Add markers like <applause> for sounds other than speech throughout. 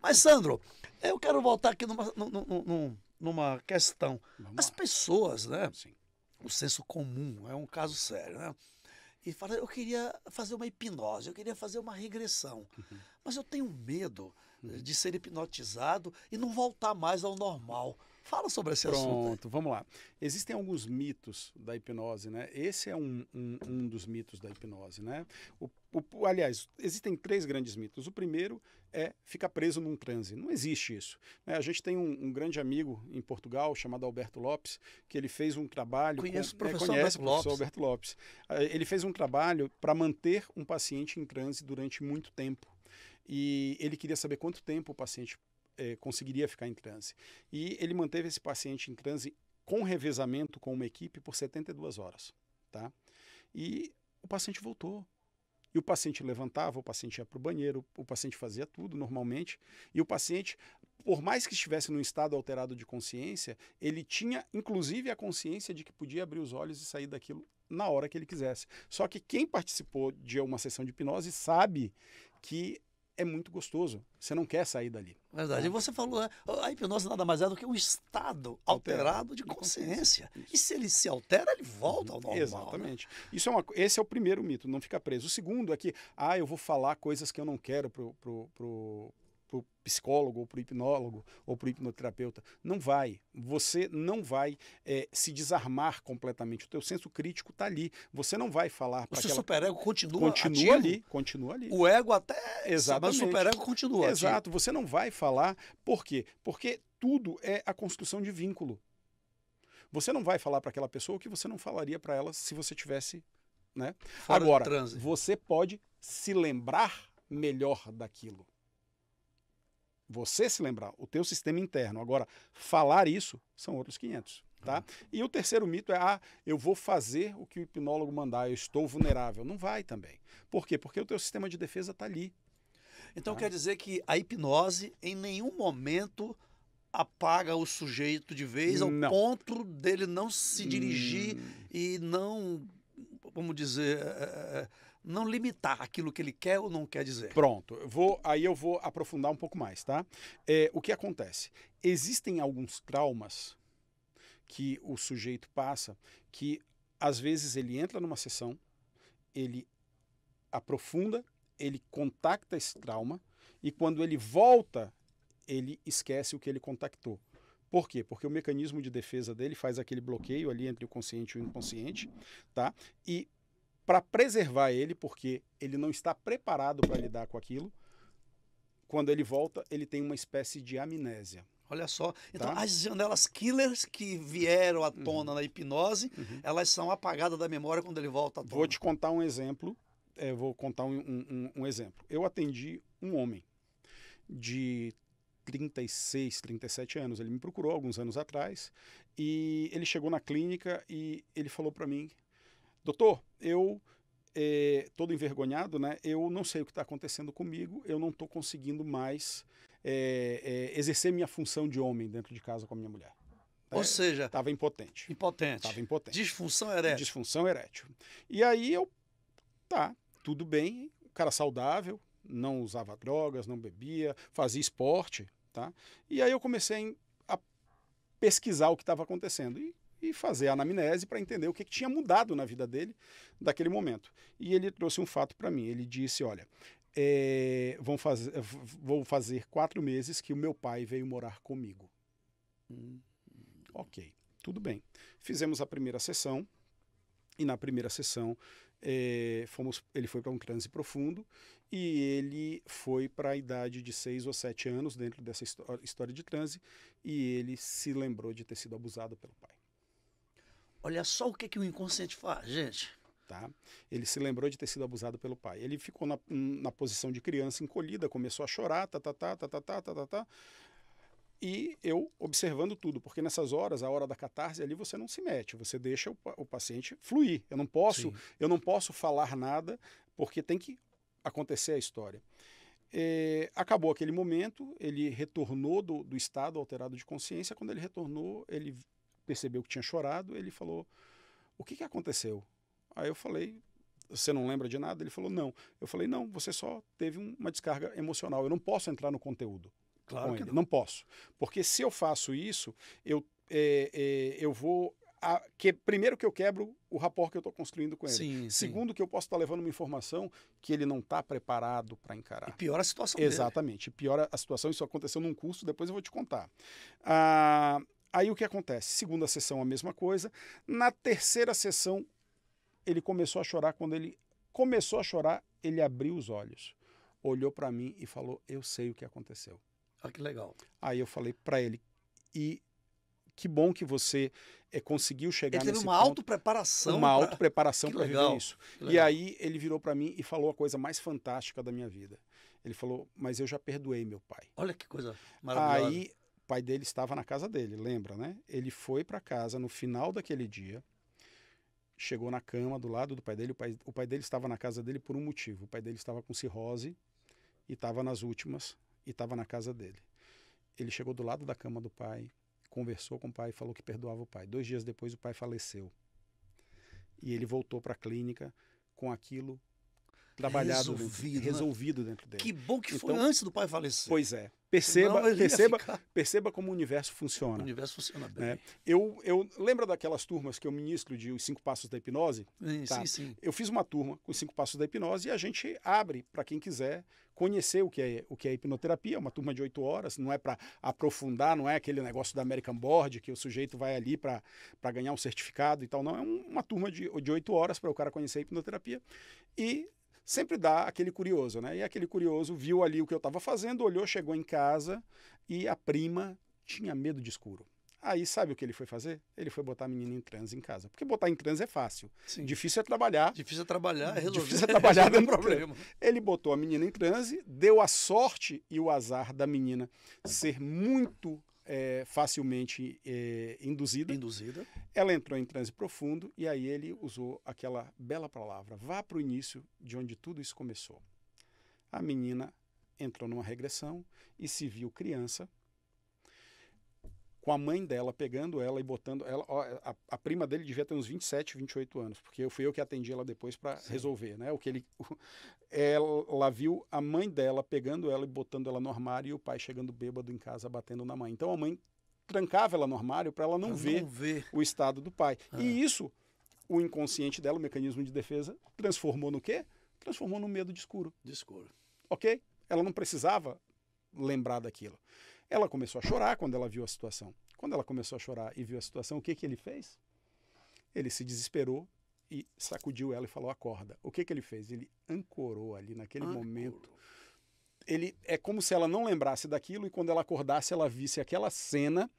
Mas, Sandro, eu quero voltar aqui numa, numa, numa questão. Vamos As lá. pessoas, né? Sim. O senso comum é um caso sério, né? E fala, eu queria fazer uma hipnose, eu queria fazer uma regressão. Uhum. Mas eu tenho medo eh, uhum. de ser hipnotizado e não voltar mais ao normal. Fala sobre esse Pronto, assunto. Pronto, vamos lá. Existem alguns mitos da hipnose, né? Esse é um, um, um dos mitos da hipnose, né? O, o, aliás, existem três grandes mitos. O primeiro é ficar preso num transe. Não existe isso. Né? A gente tem um, um, grande amigo em Portugal chamado Alberto Lopes, que ele fez um trabalho. Conheço né, com, o professor, é, conhece, Alberto, Professor Alberto Lopes. Ah, ele fez um trabalho para manter um paciente em transe durante muito tempo e ele queria saber quanto tempo o paciente é, conseguiria ficar em transe. E ele manteve esse paciente em transe com revezamento com uma equipe por 72 horas. Tá? E o paciente voltou. E o paciente levantava, o paciente ia para o banheiro, o paciente fazia tudo normalmente. E o paciente, por mais que estivesse num estado alterado de consciência, ele tinha inclusive a consciência de que podia abrir os olhos e sair daquilo na hora que ele quisesse. Só que quem participou de uma sessão de hipnose sabe que é muito gostoso. Você não quer sair dali. Verdade. Né? E você falou, é, a hipnose nada mais é do que um estado alterado, alterado de consciência. E se ele se altera, ele volta ao normal. Né? Exatamente. Né? Isso é uma, esse é o primeiro mito, não fica preso. O segundo é que, ah, eu vou falar coisas que eu não quero pro, pro, pro para o psicólogo, ou para o hipnólogo, ou para o hipnoterapeuta. Não vai. Você não vai é, se desarmar completamente. O teu senso crítico está ali. Você não vai falar para aquela... O superego continua Continua ativo. ali, continua ali. O ego até... Exatamente. Mas o superego continua Exato. Ativo. Você não vai falar. Por quê? Porque tudo é a construção de vínculo. Você não vai falar para aquela pessoa o que você não falaria para ela se você tivesse... Né? Agora, você pode se lembrar melhor daquilo. Você se lembrar, o teu sistema interno. Agora, falar isso são outros 500. Tá? Uhum. E o terceiro mito é: ah, eu vou fazer o que o hipnólogo mandar, eu estou vulnerável. Não vai também. Por quê? Porque o teu sistema de defesa está ali. Então tá? quer dizer que a hipnose em nenhum momento apaga o sujeito de vez ao não. ponto dele não se dirigir hum. e não, vamos dizer, eh, eh, eh, não limitar aquilo que ele quer ou não quer dizer. Pronto, eu vou, aí eu vou aprofundar um pouco mais, tá? É, o que acontece? Existem alguns traumas que o sujeito passa que às vezes ele entra numa sessão, ele aprofunda, ele contacta esse trauma e quando ele volta, ele esquece o que ele contactou. Por quê? Porque o mecanismo de defesa dele faz aquele bloqueio ali entre o consciente e o inconsciente, tá? E para preservar ele, porque ele não está preparado para lidar com aquilo. Quando ele volta, ele tem uma espécie de amnésia. Olha só. Então, tá? as janelas killers que vieram à tona uhum. na hipnose, uhum. elas são apagadas da memória quando ele volta à tona. Vou te contar um exemplo. É, vou contar um, um, um, exemplo. Eu atendi um homem de 36, 37 anos. Ele me procurou alguns anos atrás e ele chegou na clínica e ele falou para mim: doutor, eu é, todo envergonhado, né? Eu não sei o que está acontecendo comigo, eu não estou conseguindo mais é, é, exercer minha função de homem dentro de casa com a minha mulher. Ou é, seja, estava impotente. Impotente. Estava impotente. Disfunção erétil. Disfunção erétil. E aí eu, tá, tudo bem, o cara saudável, não usava drogas, não bebia, fazia esporte, tá? E aí eu comecei a pesquisar o que estava acontecendo. E e fazer a anamnese para entender o que, que, tinha mudado na vida dele daquele momento. E ele trouxe um fato para mim. Ele disse: Olha, é, vão fazer vou fazer quatro meses que o meu pai veio morar comigo. Hum, ok, tudo bem. Fizemos a primeira sessão. E na primeira sessão, é, fomos, ele foi para um transe profundo e ele foi para a idade de seis ou sete anos, dentro dessa história de transe, e ele se lembrou de ter sido abusado pelo pai. Olha só o que, que o inconsciente faz, gente. Tá? Ele se lembrou de ter sido abusado pelo pai. Ele ficou na, hum, na posição de criança encolhida, começou a chorar, tá, tá, tá, tá, tá, tá, tá, tá, tá. E eu observando tudo, porque nessas horas, a hora da catarse, ali você não se mete, você deixa o, o paciente fluir. Eu não posso, Sim. eu não posso falar nada, porque tem que acontecer a história. É, acabou aquele momento, ele retornou do, do estado alterado de consciência. Quando ele retornou, ele percebeu que tinha chorado, ele falou: O que, que aconteceu? Aí eu falei: Você não lembra de nada? Ele falou: Não. Eu falei: Não, você só teve uma descarga emocional. Eu não posso entrar no conteúdo. Claro que não. não posso. Porque se eu faço isso, eu, é, é, eu vou a, que primeiro que eu quebro o rapport que eu estou construindo com ele. Sim, Segundo sim. que eu posso estar tá levando uma informação que ele não está preparado para encarar. E piora a situação Exatamente. Dele. Piora a situação. Isso aconteceu num curso, depois eu vou te contar. Ah, Aí o que acontece? Segunda sessão, a mesma coisa. Na terceira sessão, ele começou a chorar. Quando ele começou a chorar, ele abriu os olhos, olhou para mim e falou: Eu sei o que aconteceu. Ah, que legal. Aí eu falei para ele: E que bom que você é, conseguiu chegar ele teve nesse uma auto preparação. Uma pra... preparação para viver isso. E aí ele virou para mim e falou a coisa mais fantástica da minha vida. Ele falou: Mas eu já perdoei meu pai. Olha que coisa maravilhosa. Aí pai dele estava na casa dele, lembra, né? Ele foi para casa no final daquele dia, chegou na cama do lado do pai dele. O pai, o pai dele estava na casa dele por um motivo: o pai dele estava com cirrose e estava nas últimas e estava na casa dele. Ele chegou do lado da cama do pai, conversou com o pai, falou que perdoava o pai. Dois dias depois, o pai faleceu. E ele voltou para a clínica com aquilo trabalhado, resolvido, dentro, né? resolvido dentro dele. Que bom que foi então, antes do pai falecer. Pois é. Perceba, perceba, ficar... perceba como o universo funciona. O universo funciona bem. Né? Eu, eu lembro daquelas turmas que eu ministro de Os Cinco Passos da Hipnose? Sim, tá? sim, sim. Eu fiz uma turma com Os Cinco Passos da Hipnose e a gente abre para quem quiser conhecer o que é o que é hipnoterapia, é uma turma de oito horas, não é para aprofundar, não é aquele negócio da American Board que o sujeito vai ali para ganhar um certificado e tal, não, é um, uma turma de oito horas para o cara conhecer a hipnoterapia e sempre dá aquele curioso, né? E aquele curioso viu ali o que eu estava fazendo, olhou, chegou em casa e a prima tinha medo de escuro. Aí sabe o que ele foi fazer? Ele foi botar a menina em transe em casa. Porque botar em transe é fácil. Sim. Difícil é trabalhar. Difícil é trabalhar, é resolver. Difícil é trabalhar, <laughs> dando problema. Ele botou a menina em transe, deu a sorte e o azar da menina ser muito é, facilmente é, induzida. Induzida. Ela entrou em transe profundo e aí ele usou aquela bela palavra: vá para o início de onde tudo isso começou. A menina entrou numa regressão e se viu criança com a mãe dela pegando ela e botando ela. Ó, a, a, prima dele devia ter uns 27, 28 anos, porque eu fui eu que atendi ela depois para resolver, né? O que ele. O, ela viu a mãe dela pegando ela e botando ela no armário e o pai chegando bêbado em casa batendo na mãe. Então a mãe trancava ela no armário para ela não, ver, não ver, o estado do pai. Ah. E isso, o inconsciente dela, o mecanismo de defesa, transformou no quê? Transformou no medo de escuro. De escuro. Ok? Ela não precisava lembrar daquilo. Ela começou a chorar quando ela viu a situação. Quando ela começou a chorar e viu a situação, o que, que ele fez? Ele se desesperou e sacudiu ela e falou: acorda. O que, que ele fez? Ele ancorou ali naquele momento. Ele é como se ela não lembrasse daquilo e quando ela acordasse ela visse aquela cena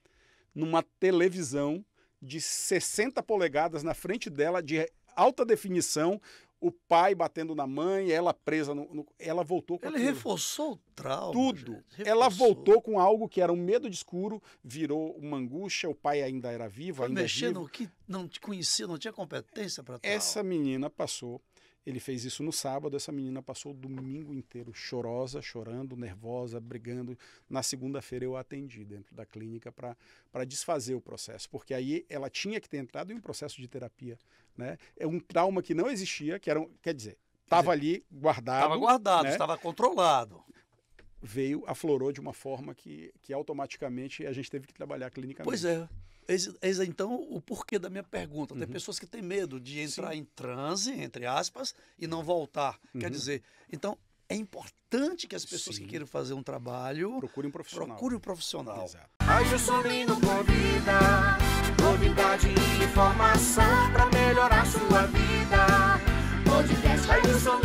numa televisão de 60 polegadas na frente dela de alta definição, o pai batendo na mãe, ela presa no. no ela voltou com. Ele aquilo. reforçou o trauma. Tudo. Ela voltou com algo que era um medo de escuro, virou uma angústia, o pai ainda era vivo, ainda. É mexendo vivo. que não te conhecia, não tinha competência para tal. Essa menina passou ele fez isso no sábado, essa menina passou o domingo inteiro chorosa, chorando, nervosa, brigando. Na segunda-feira eu a atendi dentro da clínica para desfazer o processo, porque aí ela tinha que ter entrado em um processo de terapia. Né? É um trauma que não existia, que era, um, quer dizer, estava ali guardado. Estava guardado, estava né? controlado veio, aflorou de uma forma que, que automaticamente a gente teve que trabalhar clinicamente. Pois é. Eis, eis então o porquê da minha pergunta. Tem uhum. pessoas que têm medo de entrar Sim. em transe, entre aspas, e não voltar. Uhum. Quer dizer, então é importante que as pessoas Sim. que queiram fazer um trabalho procurem um profissional. um profissional. Exato. novidade e informação para melhorar sua vida. Podcast